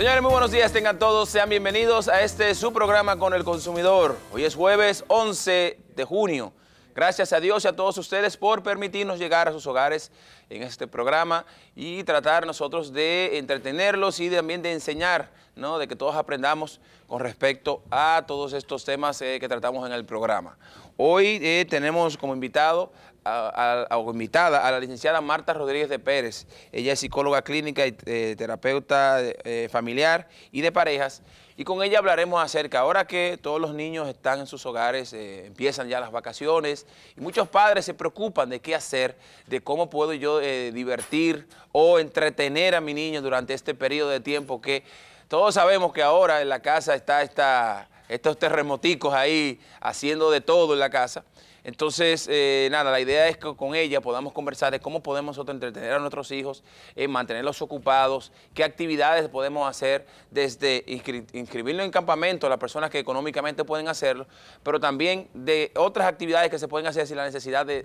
Señores, muy buenos días, tengan todos, sean bienvenidos a este su programa con el consumidor. Hoy es jueves 11 de junio. Gracias a Dios y a todos ustedes por permitirnos llegar a sus hogares en este programa y tratar nosotros de entretenerlos y también de enseñar, ¿no? de que todos aprendamos con respecto a todos estos temas eh, que tratamos en el programa. Hoy eh, tenemos como invitado a, invitada a la licenciada Marta Rodríguez de Pérez. Ella es psicóloga clínica y eh, terapeuta eh, familiar y de parejas. Y con ella hablaremos acerca, ahora que todos los niños están en sus hogares, eh, empiezan ya las vacaciones, y muchos padres se preocupan de qué hacer, de cómo puedo yo divertir o entretener a mi niño durante este periodo de tiempo que todos sabemos que ahora en la casa está estos terremoticos ahí haciendo de todo en la casa. Entonces, eh, nada, la idea es que con ella podamos conversar de cómo podemos nosotros entretener a nuestros hijos, eh, mantenerlos ocupados, qué actividades podemos hacer desde inscribirlo en campamento a las personas que económicamente pueden hacerlo, pero también de otras actividades que se pueden hacer sin la necesidad de,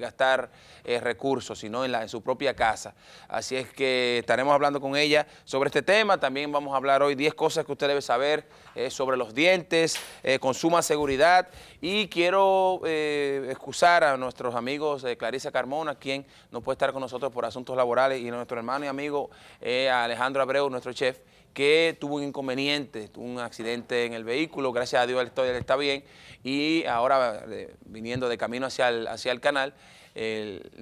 gastar eh, recursos, sino en, en su propia casa. Así es que estaremos hablando con ella sobre este tema. También vamos a hablar hoy 10 cosas que usted debe saber sobre los dientes, con suma seguridad. Y quiero... Eh, excusar a nuestros amigos Clarisa Carmona, quien no puede estar con nosotros por asuntos laborales, y nuestro hermano y amigo eh, Alejandro Abreu, nuestro chef, que tuvo un inconveniente, un accidente en el vehículo, gracias a Dios él está, está bien, y ahora eh, viniendo de camino hacia hacia el canal,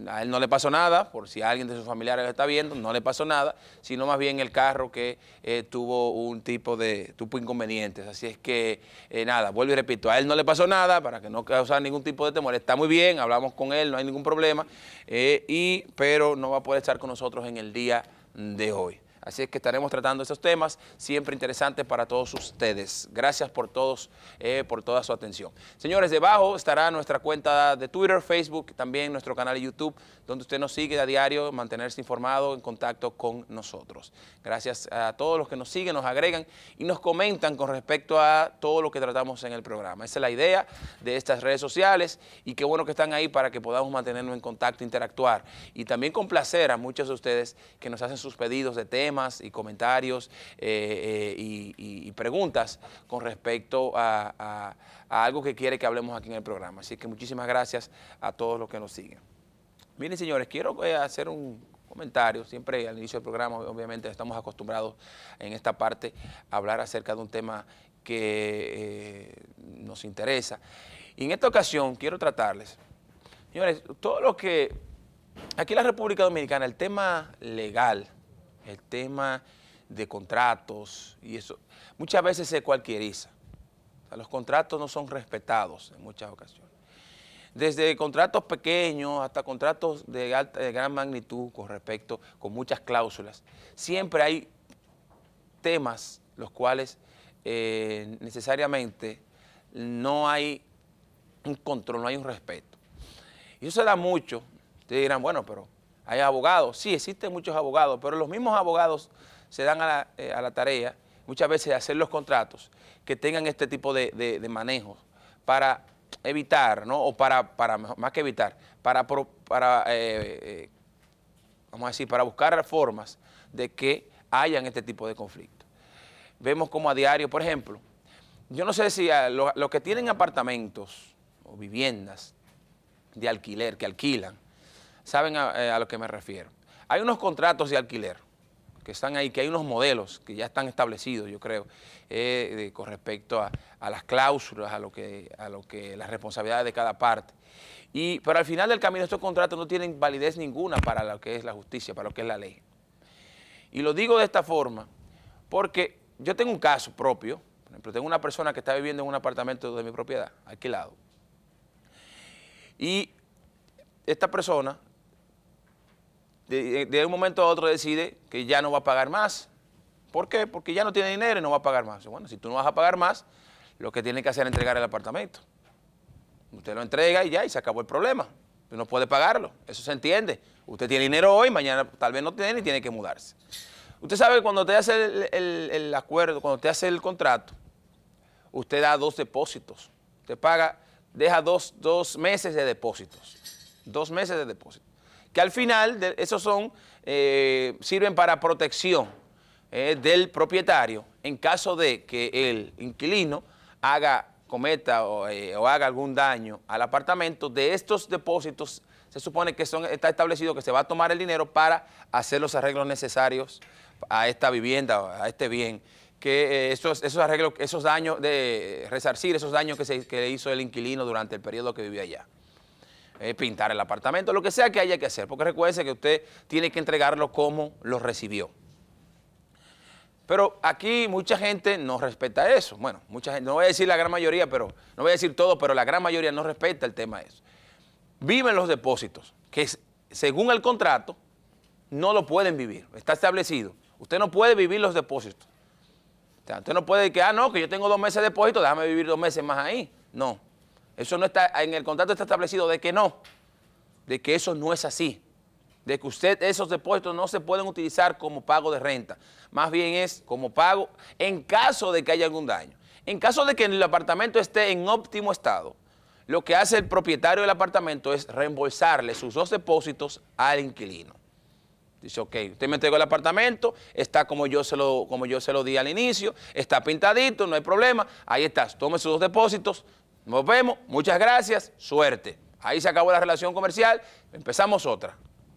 a él no le pasó nada, por si alguien de sus familiares lo está viendo, no le pasó nada, sino más bien el carro que eh, tuvo un tipo de inconvenientes. Así es que, eh, nada, vuelvo y repito, a él no le pasó nada para que no causara ningún tipo de temor. Está muy bien, hablamos con él, no hay ningún problema, eh, y, pero no va a poder estar con nosotros en el día de hoy. Así es que estaremos tratando estos temas siempre interesantes para todos ustedes. Gracias por todos, eh, por toda su atención. Señores, debajo estará nuestra cuenta de Twitter, Facebook, también nuestro canal de YouTube, donde usted nos sigue a diario, mantenerse informado, en contacto con nosotros. Gracias a todos los que nos siguen, nos agregan y nos comentan con respecto a todo lo que tratamos en el programa. Esa es la idea de estas redes sociales y qué bueno que están ahí para que podamos mantenernos en contacto, interactuar y también complacer a muchos de ustedes que nos hacen sus pedidos de temas, y comentarios eh, eh, y, preguntas con respecto a, algo que quiere que hablemos aquí en el programa. Así que muchísimas gracias a todos los que nos siguen. Miren, señores, quiero eh, hacer un comentario Siempre al inicio del programa, obviamente, estamos acostumbrados en esta parte a hablar acerca de un tema que nos interesa. Y en esta ocasión quiero tratarles, señores, todo lo que... Aquí en la República Dominicana, el tema legal, el tema de contratos y eso, muchas veces se cualquieriza. los contratos no son respetados en muchas ocasiones. Desde contratos pequeños hasta contratos de, gran magnitud con respecto, con muchas cláusulas, siempre hay temas los cuales eh, necesariamente no hay un control, no hay un respeto. Y eso se da mucho. Ustedes dirán, bueno, pero hay abogados, sí, existen muchos abogados, pero los mismos abogados se dan eh, a la, tarea muchas veces de hacer los contratos que tengan este tipo de, de, manejos para evitar, ¿no? o para, para más que evitar, para, eh, eh, vamos a decir, para buscar formas de que hayan este tipo de conflictos. Vemos como a diario, por ejemplo, yo no sé si los que tienen apartamentos o viviendas de alquiler, que alquilan, saben eh, a, lo que me refiero. Hay unos contratos de alquiler que están ahí, que hay unos modelos que ya están establecidos, yo creo, eh, con respecto a, las cláusulas, a lo que, a lo que, las responsabilidades de cada parte. Y, pero al final del camino estos contratos no tienen validez ninguna para lo que es la justicia, para lo que es la ley. Y lo digo de esta forma, porque yo tengo un caso propio, por ejemplo, tengo una persona que está viviendo en un apartamento de mi propiedad, alquilado. Y esta persona de, un momento a otro decide que ya no va a pagar más. ¿Por qué? Porque ya no tiene dinero y no va a pagar más. Bueno, si tú no vas a pagar más, lo que tiene que hacer es entregar el apartamento. Usted lo entrega y ya, y se acabó el problema. Usted no puede pagarlo, eso se entiende. Usted tiene dinero hoy, mañana tal vez no tiene y tiene que mudarse. Usted sabe que cuando te hace el, acuerdo, cuando te hace el contrato, usted da dos depósitos. Usted paga, deja dos, dos meses de depósitos. Dos meses de depósito que al final esos son, eh, sirven para protección eh, del propietario en caso de que el inquilino haga, cometa eh, o, haga algún daño al apartamento, de estos depósitos se supone que son, está establecido que se va a tomar el dinero para hacer los arreglos necesarios a esta vivienda, a este bien, que esos, esos arreglos, esos daños, de resarcir esos daños que, se, que hizo el inquilino durante el periodo que vivía allá. Eh, pintar el apartamento, lo que sea que haya que hacer, porque recuerde que usted tiene que entregarlo como lo recibió. Pero aquí mucha gente no respeta eso. Bueno, mucha gente, no voy a decir la gran mayoría, pero no voy a decir todo, pero la gran mayoría no respeta el tema de eso. Viven los depósitos, que según el contrato no lo pueden vivir, está establecido. Usted no puede vivir los depósitos. usted no puede decir que, ah, no, que yo tengo dos meses de depósito, déjame vivir dos meses más ahí. No, eso no está, en el contrato está establecido de que no, de que eso no es así, de que usted esos depósitos no se pueden utilizar como pago de renta, más bien es como pago en caso de que haya algún daño. En caso de que el apartamento esté en óptimo estado, lo que hace el propietario del apartamento es reembolsarle sus dos depósitos al inquilino. Dice, ok, usted me entregó el apartamento, está como yo, se lo, como yo se lo di al inicio, está pintadito, no hay problema, ahí está, tome sus dos depósitos, nos vemos, muchas gracias, suerte. Ahí se acabó la relación comercial, empezamos otra.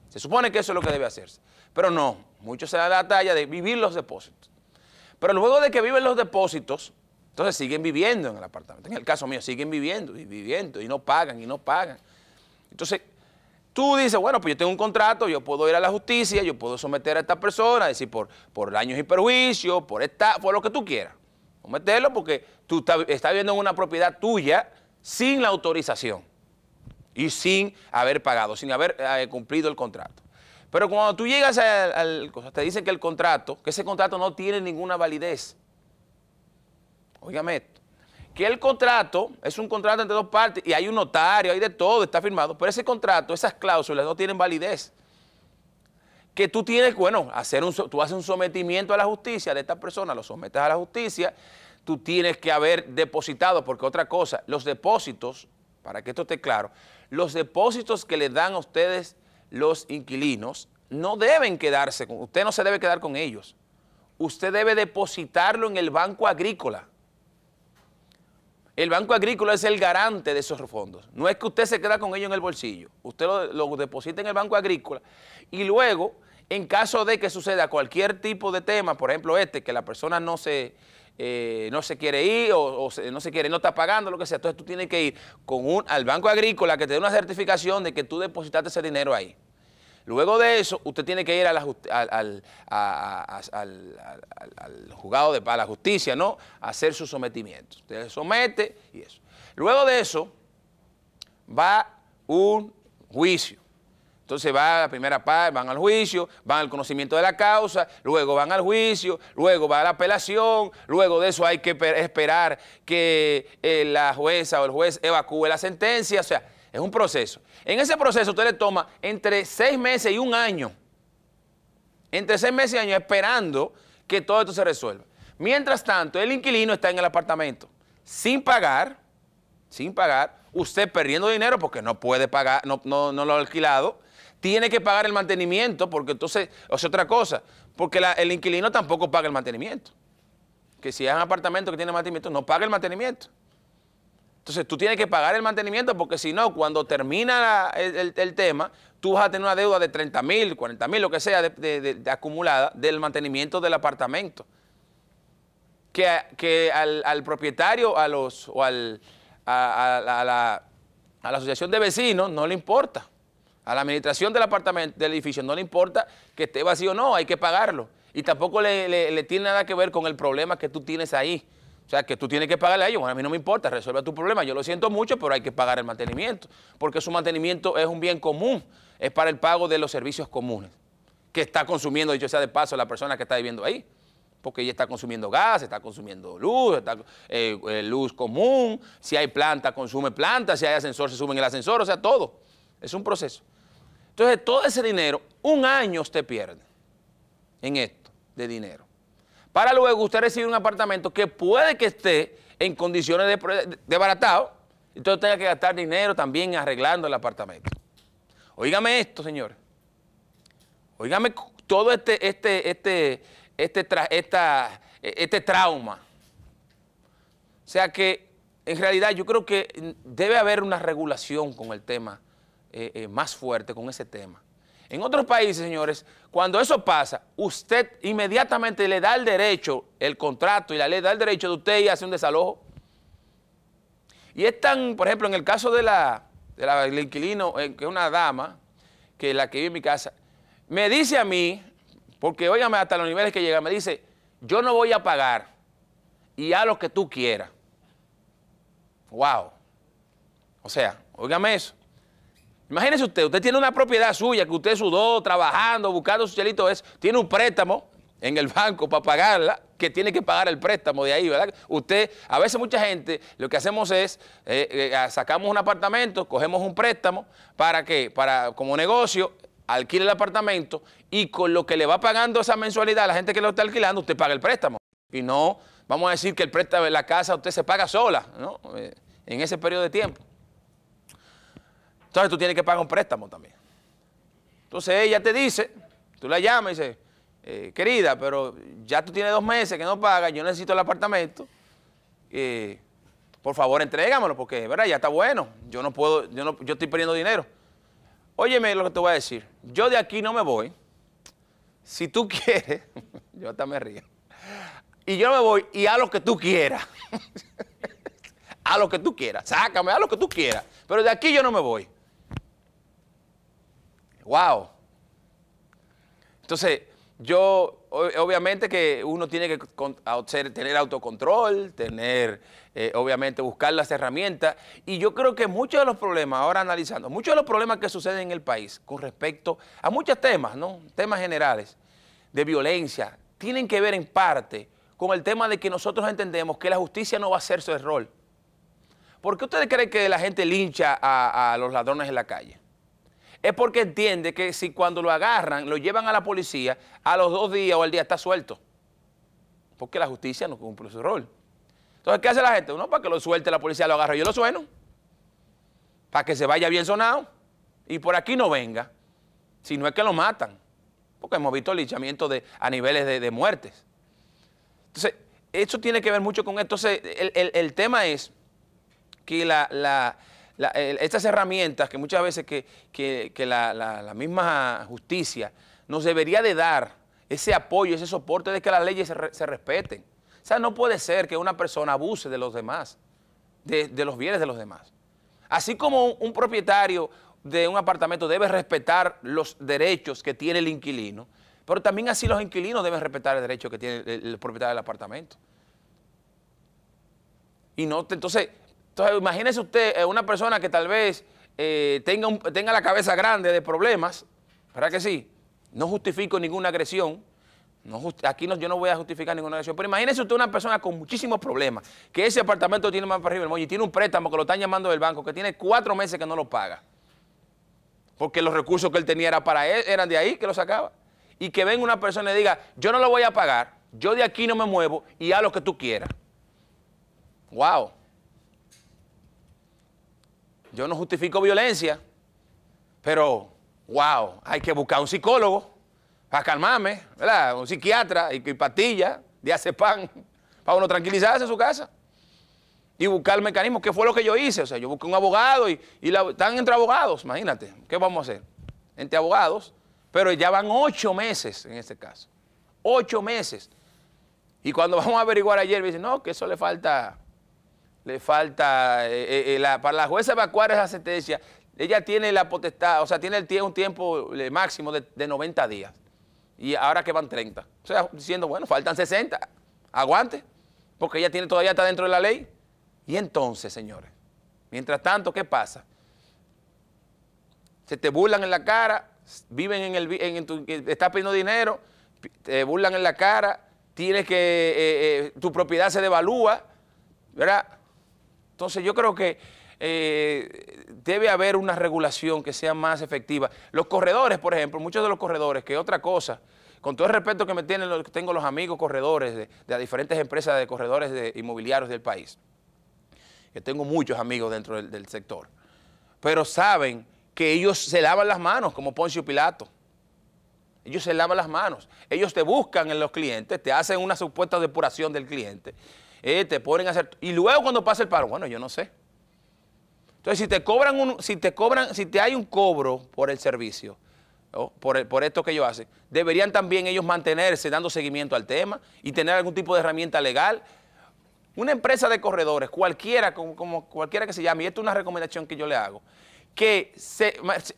Se supone que eso es lo que debe hacerse. Pero no, mucho se da la talla de vivir los depósitos. Pero luego de que viven los depósitos, entonces siguen viviendo en el apartamento. En el caso mío, siguen viviendo y viviendo y no pagan y no pagan. Entonces, tú dices, bueno, pues yo tengo un contrato, yo puedo ir a la justicia, yo puedo someter a esta persona, decir, por, por daños y perjuicios, por, esta, por lo que tú quieras meterlo porque tú estás está viendo una propiedad tuya sin la autorización y sin haber pagado, sin haber eh, cumplido el contrato. Pero cuando tú llegas al, te dicen que el contrato, que ese contrato no tiene ninguna validez. Óigame esto. Que el contrato es un contrato entre dos partes y hay un notario, hay de todo, está firmado, pero ese contrato, esas cláusulas no tienen validez que tú tienes, bueno, hacer un, tú haces un sometimiento a la justicia de esta persona, lo sometes a la justicia, tú tienes que haber depositado, porque otra cosa, los depósitos, para que esto esté claro, los depósitos que le dan a ustedes los inquilinos no deben quedarse, con, usted no se debe quedar con ellos. Usted debe depositarlo en el Banco Agrícola. El Banco Agrícola es el garante de esos fondos. No es que usted se queda con ellos en el bolsillo. Usted lo, lo deposita en el Banco Agrícola y luego en caso de que suceda cualquier tipo de tema, por ejemplo este, que la persona no se, eh, no se quiere ir o, no se quiere, no está pagando, lo que sea, entonces tú tienes que ir con un, al Banco Agrícola que te dé una certificación de que tú depositaste ese dinero ahí. Luego de eso, usted tiene que ir a al, juzgado de a la justicia, ¿no? A hacer su sometimiento. Usted se somete y eso. Luego de eso, va un juicio. Entonces va a la primera parte, van al juicio, van al conocimiento de la causa, luego van al juicio, luego va a la apelación, luego de eso hay que esperar que eh, la jueza o el juez evacúe la sentencia, o sea, es un proceso. En ese proceso usted le toma entre seis meses y un año, entre seis meses y un año esperando que todo esto se resuelva. Mientras tanto, el inquilino está en el apartamento sin pagar, sin pagar, usted perdiendo dinero porque no puede pagar, no, lo ha alquilado, tiene que pagar el mantenimiento porque entonces, o sea, otra cosa, porque el inquilino tampoco paga el mantenimiento. Que si es un apartamento que tiene mantenimiento, no paga el mantenimiento. Entonces tú tienes que pagar el mantenimiento porque si no, cuando termina el, tema, tú vas a tener una deuda de 30 mil, 40 mil, lo que sea, acumulada del mantenimiento del apartamento. Que, que al, propietario a los, o al, a, la, asociación de vecinos no le importa. A la administración del apartamento, del edificio, no le importa que esté vacío o no, hay que pagarlo. Y tampoco le, tiene nada que ver con el problema que tú tienes ahí. O sea, que tú tienes que pagarle a ellos. Bueno, a mí no me importa, resuelve tu problema. Yo lo siento mucho, pero hay que pagar el mantenimiento. Porque su mantenimiento es un bien común. Es para el pago de los servicios comunes que está consumiendo, dicho sea de paso, la persona que está viviendo ahí porque ella está consumiendo gas, está consumiendo luz, está, eh, eh, luz común, si hay planta, consume planta, si hay ascensor, se sube en el ascensor, o sea, todo. Es un proceso. Entonces, todo ese dinero, un año usted pierde en esto de dinero. Para luego usted recibir un apartamento que puede que esté en condiciones de, de baratado, entonces tenga que gastar dinero también arreglando el apartamento. Óigame esto, señores. Óigame todo este, este, este, este, e, este trauma. O sea que, en realidad, yo creo que debe haber una regulación con el tema eh, eh, más fuerte, con ese tema. En otros países, señores, cuando eso pasa, usted inmediatamente le da el derecho, el contrato y la ley da el derecho de usted y hace un desalojo. Y es tan, por ejemplo, en el caso de la, del inquilino, que es una dama, que es la que vive en mi casa, me dice a mí, porque, óigame, hasta los niveles que llega, me dice, yo no voy a pagar y a lo que tú quieras. Wow. O sea, óigame eso. Imagínese usted, usted tiene una propiedad suya que usted sudó trabajando, buscando su chelito, es, tiene un préstamo en el banco para pagarla, que tiene que pagar el préstamo de ahí, ¿verdad? Usted, a veces mucha gente, lo que hacemos es, eh, eh, sacamos un apartamento, cogemos un préstamo, ¿para qué? Para, como negocio, alquila el apartamento y con lo que le va pagando esa mensualidad a la gente que lo está alquilando, usted paga el préstamo. Y no, vamos a decir que el préstamo de la casa usted se paga sola, ¿no? Eh, en ese periodo de tiempo. Entonces tú tienes que pagar un préstamo también. Entonces ella te dice, tú la llamas y dices, eh, querida, pero ya tú tienes dos meses que no pagas, yo necesito el apartamento, eh, por favor entrégamelo, porque ¿verdad? ya está bueno, yo no puedo, yo, no, yo estoy perdiendo dinero. Óyeme lo que te voy a decir. Yo de aquí no me voy. Si tú quieres, yo hasta me río. Y yo me voy y a lo que tú quieras. a lo que tú quieras. Sácame, a lo que tú quieras. Pero de aquí yo no me voy. Wow. Entonces, yo obviamente que uno tiene que tener autocontrol, tener, eh, obviamente, buscar las herramientas. Y yo creo que muchos de los problemas, ahora analizando, muchos de los problemas que suceden en el país con respecto a muchos temas, ¿no? Temas generales de violencia, tienen que ver en parte con el tema de que nosotros entendemos que la justicia no va a hacer su rol. ¿Por qué ustedes creen que la gente lincha a los ladrones en la calle? es porque entiende que si cuando lo agarran, lo llevan a la policía, a los dos días o al día está suelto. Porque la justicia no cumple su rol. Entonces, ¿qué hace la gente? Uno, para que lo suelte la policía, lo agarra, yo lo sueno. Para que se vaya bien sonado. Y por aquí no venga. Si no es que lo matan. Porque hemos visto linchamiento de, a niveles de, muertes. Entonces, eso tiene que ver mucho con esto. Entonces, el, tema es que la estas herramientas que muchas veces que, la, misma justicia nos debería de dar ese apoyo, ese soporte de que las leyes se, respeten. O sea, no puede ser que una persona abuse de los demás, de, los bienes de los demás. Así como un, propietario de un apartamento debe respetar los derechos que tiene el inquilino, pero también así los inquilinos deben respetar el derecho que tiene el propietario del apartamento. Y no, entonces, entonces, imagínese usted eh, una persona que tal vez eh, tenga, tenga la cabeza grande de problemas, ¿verdad que sí? No justifico ninguna agresión, aquí yo no voy a justificar ninguna agresión, pero imagínese usted una persona con muchísimos problemas, que ese apartamento tiene más para arriba, y tiene un préstamo que lo están llamando del banco, que tiene cuatro meses que no lo paga, porque los recursos que él tenía era para él, eran de ahí que lo sacaba, y que venga una persona y diga, yo no lo voy a pagar, yo de aquí no me muevo y haz lo que tú quieras. ¡Guau! Yo no justifico violencia, pero wow, hay que buscar un psicólogo para calmarme, ¿verdad? Un psiquiatra y, y de hace pan para uno tranquilizarse en su casa y buscar mecanismo ¿Qué fue lo que yo hice? O sea, yo busqué un abogado y, están entre abogados, imagínate. ¿Qué vamos a hacer? Entre abogados, pero ya van ocho meses en este caso. Ocho meses. Y cuando vamos a averiguar ayer, me dicen, no, que eso le falta le falta, eh, eh, eh, para la jueza evacuar esa sentencia, ella tiene la potestad, o sea, tiene un tiempo máximo de, 90 días. Y ahora que van 30. O sea, diciendo, bueno, faltan 60, aguante, porque ella tiene todavía está dentro de la ley. Y entonces, señores, mientras tanto, ¿qué pasa? Se te burlan en la cara, viven en el, estás pidiendo dinero, te burlan en la cara, tienes que, tu propiedad se devalúa, ¿verdad? Entonces yo creo que eh, debe haber una regulación que sea más efectiva. Los corredores, por ejemplo, muchos de los corredores, que otra cosa, con todo el respeto que me tienen, tengo los amigos corredores de, las diferentes empresas de corredores inmobiliarios del país, que tengo muchos amigos dentro del sector, pero saben que ellos se lavan las manos como Poncio Pilato. Ellos se lavan las manos. Ellos te buscan en los clientes, te hacen una supuesta depuración del cliente eh, te ponen hacer... Y luego cuando pasa el paro, bueno, yo no sé. Entonces, si te cobran, un, si te cobran, si te hay un cobro por el servicio, por, esto que ellos hacen, deberían también ellos mantenerse dando seguimiento al tema y tener algún tipo de herramienta legal una empresa de corredores, cualquiera, como, cualquiera que se llame, y esto es una recomendación que yo le hago, que se,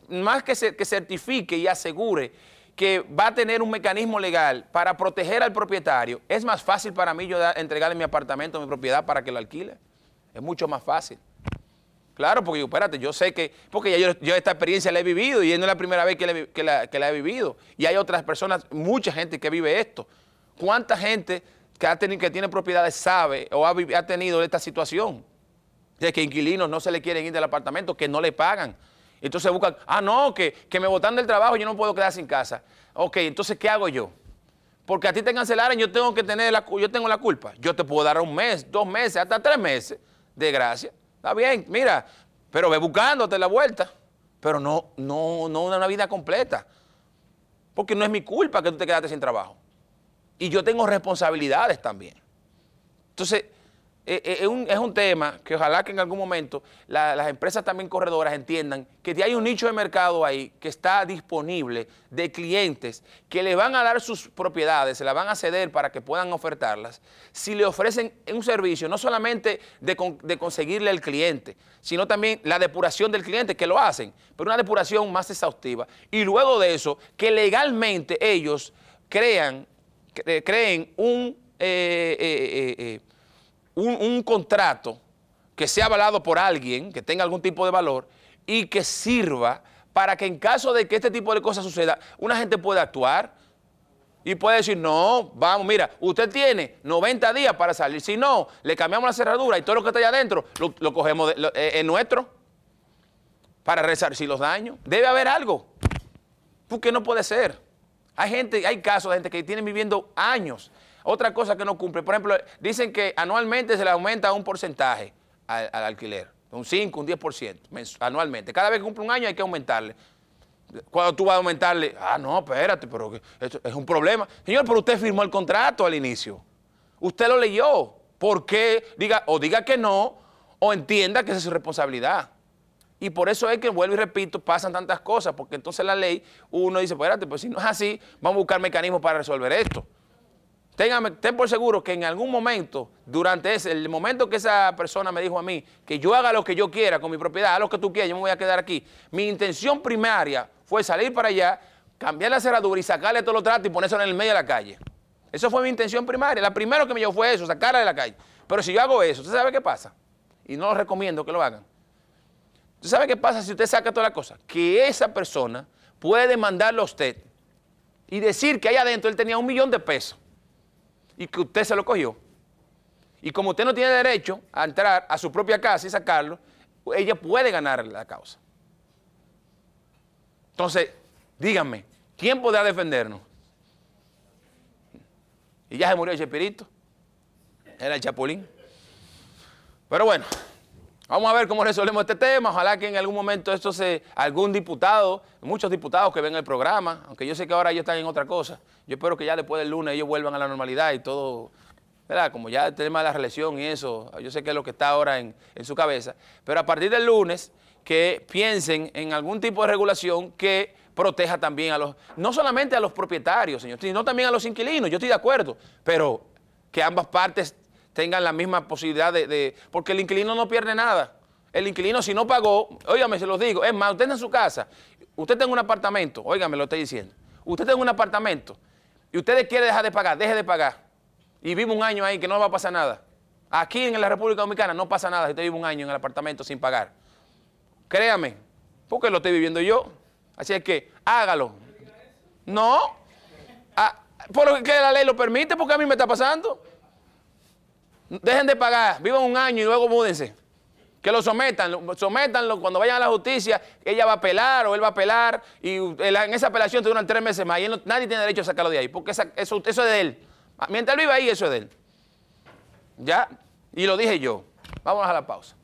más que, se, que certifique y asegure que va a tener un mecanismo legal para proteger al propietario, es más fácil para mí yo entregarle mi apartamento, mi propiedad para que lo alquile. Es mucho más fácil. Claro, porque yo, yo sé que, porque yo, esta experiencia la he vivido y no es la primera vez que la, he vivido. Y hay otras personas, mucha gente que vive esto. ¿Cuánta gente que, ha que tiene propiedades sabe o ha, ha tenido esta situación? De que inquilinos no se le quieren ir del apartamento, que no le pagan. Entonces buscan, ah, no, que, me botan del trabajo, yo no puedo quedar sin casa. Ok, entonces, ¿qué hago yo? Porque a ti te cancelaron, yo tengo que tener la, yo tengo la culpa. Yo te puedo dar un mes, dos meses, hasta tres meses de gracia. Está bien, mira, pero ve buscándote la vuelta. Pero no, no, no una vida completa. Porque no es mi culpa que tú te quedaste sin trabajo. Y yo tengo responsabilidades también. Entonces, eh, eh, es un, es un, tema que ojalá que en algún momento las empresas también corredoras entiendan que hay un nicho de mercado ahí que está disponible de clientes que le van a dar sus propiedades, se las van a ceder para que puedan ofertarlas, si le ofrecen un servicio no solamente de, conseguirle al cliente, sino también la depuración del cliente, que lo hacen, pero una depuración más exhaustiva. Y luego de eso, que legalmente ellos crean, creen un... Eh, un, contrato que sea avalado por alguien, que tenga algún tipo de valor y que sirva para que en caso de que este tipo de cosas suceda, una gente pueda actuar y puede decir, no, vamos, mira, usted tiene 90 días para salir. Si no, le cambiamos la cerradura y todo lo que está allá adentro lo, cogemos, eh, en nuestro, para resarcir los daños. Debe haber algo, porque no puede ser. Hay gente, hay casos de gente que tienen viviendo años otra cosa que no cumple, por ejemplo, dicen que anualmente se le aumenta un porcentaje al, alquiler, un 5, un 10% anualmente. Cada vez que cumple un año hay que aumentarle. Cuando tú vas a aumentarle, ah, no, espérate, pero es un problema. Señor, pero usted firmó el contrato al inicio. Usted lo leyó. ¿Por qué? Diga, o diga que no, o entienda que esa es su responsabilidad. Y por eso es que, vuelvo y repito, pasan tantas cosas, porque entonces la ley, uno dice, espérate, pues si no es así, vamos a buscar mecanismos para resolver esto ten por seguro que en algún momento, durante ese, el momento que esa persona me dijo a mí que yo haga lo que yo quiera con mi propiedad, haga lo que tú quieras, yo me voy a quedar aquí. Mi intención primaria fue salir para allá, cambiar la cerradura y sacarle todo los tratos y ponérselo en el medio de la calle. Eso fue mi intención primaria. La primera que me llevó fue eso, sacarla de la calle. Pero si yo hago eso, ¿usted sabe qué pasa? Y no lo recomiendo que lo hagan. ¿Usted sabe qué pasa si usted saca toda la cosa? Que esa persona puede mandarlo a usted y decir que allá adentro él tenía un millón de pesos y que usted se lo cogió. Y como usted no tiene derecho a entrar a su propia casa y sacarlo, ella puede ganar la causa. Entonces, díganme, ¿quién podrá defendernos? Y ya se murió el chepirito era el Chapulín. Pero bueno. Vamos a ver cómo resolvemos este tema. Ojalá que en algún momento esto se, algún diputado, muchos diputados que ven el programa, aunque yo sé que ahora ellos están en otra cosa. Yo espero que ya después del lunes ellos vuelvan a la normalidad y todo, ¿verdad? Como ya el tema de la reelección y eso, yo sé que es lo que está ahora en, en su cabeza. Pero a partir del lunes, que piensen en algún tipo de regulación que proteja también a los, no solamente a los propietarios, señor, sino también a los inquilinos. Yo estoy de acuerdo, pero que ambas partes tengan la misma posibilidad de, Porque el inquilino no pierde nada. El inquilino si no pagó, óigame, se los digo, es más, usted está en su casa, usted tiene un apartamento, óigame, lo estoy diciendo, usted tiene un apartamento y usted quiere dejar de pagar, deje de pagar. Y vive un año ahí que no va a pasar nada. Aquí en la República Dominicana no pasa nada si usted vive un año en el apartamento sin pagar. Créame, porque lo estoy viviendo yo. Así es que hágalo. No. Ah, por lo que la ley lo permite, porque a mí me está pasando. Dejen de pagar, vivan un año y luego múdense. Que lo sometan, sometanlo cuando vayan a la justicia, ella va a apelar o él va a apelar y en esa apelación te duran tres meses más y nadie tiene derecho a sacarlo de ahí, porque eso, eso, es de él. Mientras él viva ahí, eso es de él. ¿Ya? Y lo dije yo. Vamos a la pausa.